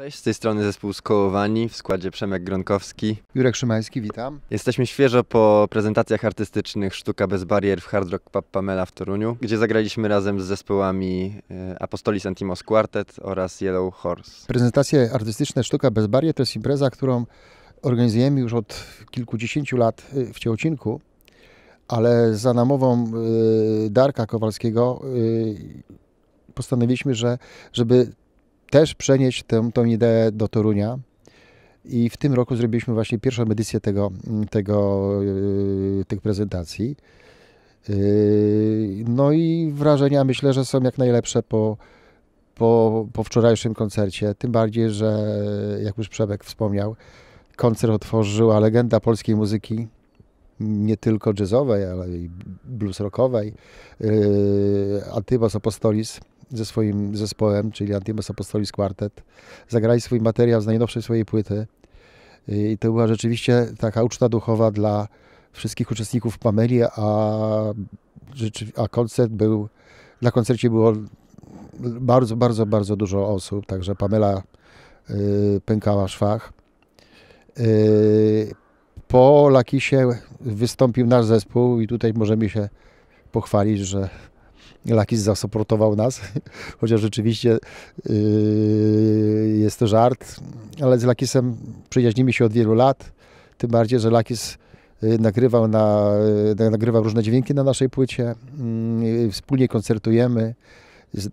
Cześć, z tej strony zespół Skołowani w składzie Przemek Gronkowski. Jurek Szymański, witam. Jesteśmy świeżo po prezentacjach artystycznych Sztuka bez barier w Hard Rock Pub Pamela w Toruniu, gdzie zagraliśmy razem z zespołami e, Apostolis Antimos Quartet oraz Yellow Horse. Prezentacje artystyczne Sztuka bez barier to jest impreza, którą organizujemy już od kilkudziesięciu lat e, w Ciałcinku, ale za namową e, Darka Kowalskiego postanowiliśmy, że żeby też przenieść tę, tą ideę do Torunia. I w tym roku zrobiliśmy właśnie pierwszą edycję tego, mm, tego, yy, tych prezentacji. Yy, no i wrażenia myślę, że są jak najlepsze po, po, po wczorajszym koncercie. Tym bardziej, że jak już Przebek wspomniał, koncert otworzyła legenda polskiej muzyki, nie tylko jazzowej, ale i blues rockowej. Yy, Antybas Apostolis ze swoim zespołem, czyli Antybas Apostolis Quartet, zagrali swój materiał z najnowszej swojej płyty. Yy, I to była rzeczywiście taka uczta duchowa dla wszystkich uczestników Pameli, a, a koncert był, na koncercie było bardzo, bardzo, bardzo dużo osób, także Pamela y, pękała szwach. Y, po Lakisie wystąpił nasz zespół i tutaj możemy się pochwalić, że Lakis zasoportował nas, chociaż rzeczywiście yy, jest to żart, ale z Lakisem przyjaźnimy się od wielu lat, tym bardziej, że Lakis yy, nagrywał, na, yy, nagrywał różne dźwięki na naszej płycie, wspólnie koncertujemy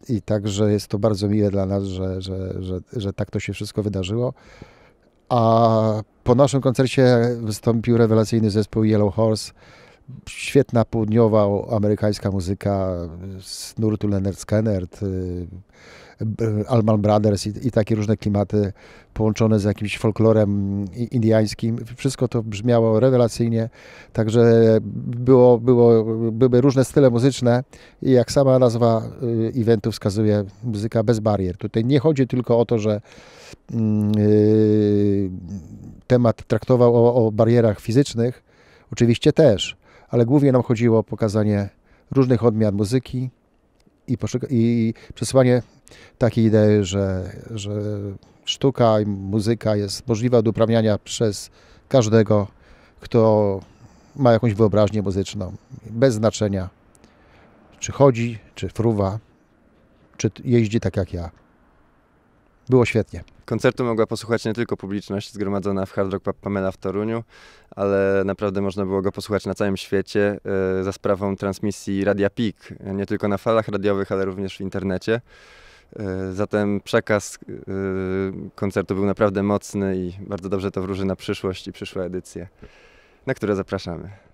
i także jest to bardzo miłe dla nas, że, że, że, że tak to się wszystko wydarzyło. A po naszym koncercie wystąpił rewelacyjny zespół Yellow Horse. Świetna południowa amerykańska muzyka z nurtu Leonard Skennert, y, Alman Brothers i, i, takie różne klimaty połączone z jakimś folklorem indyjskim. Wszystko to brzmiało rewelacyjnie, także było, było, były różne style muzyczne i jak sama nazwa y, eventu wskazuje, muzyka bez barier. Tutaj nie chodzi tylko o to, że yy, temat traktował o, o barierach fizycznych, oczywiście też, ale głównie nam chodziło o pokazanie różnych odmian muzyki i, i przesłanie takiej idei, że, że sztuka i muzyka jest możliwa do uprawniania przez każdego, kto ma jakąś wyobraźnię muzyczną, bez znaczenia, czy chodzi, czy fruwa, czy jeździ tak jak ja. Było świetnie. Koncertu mogła posłuchać nie tylko publiczność zgromadzona w Hard Rock Pub Pamela w Toruniu, ale naprawdę można było go posłuchać na całym świecie e, za sprawą transmisji Radia Peak, nie tylko na falach radiowych, ale również w internecie. E, zatem przekaz e, koncertu był naprawdę mocny i bardzo dobrze to wróży na przyszłość i przyszłe edycje, na które zapraszamy.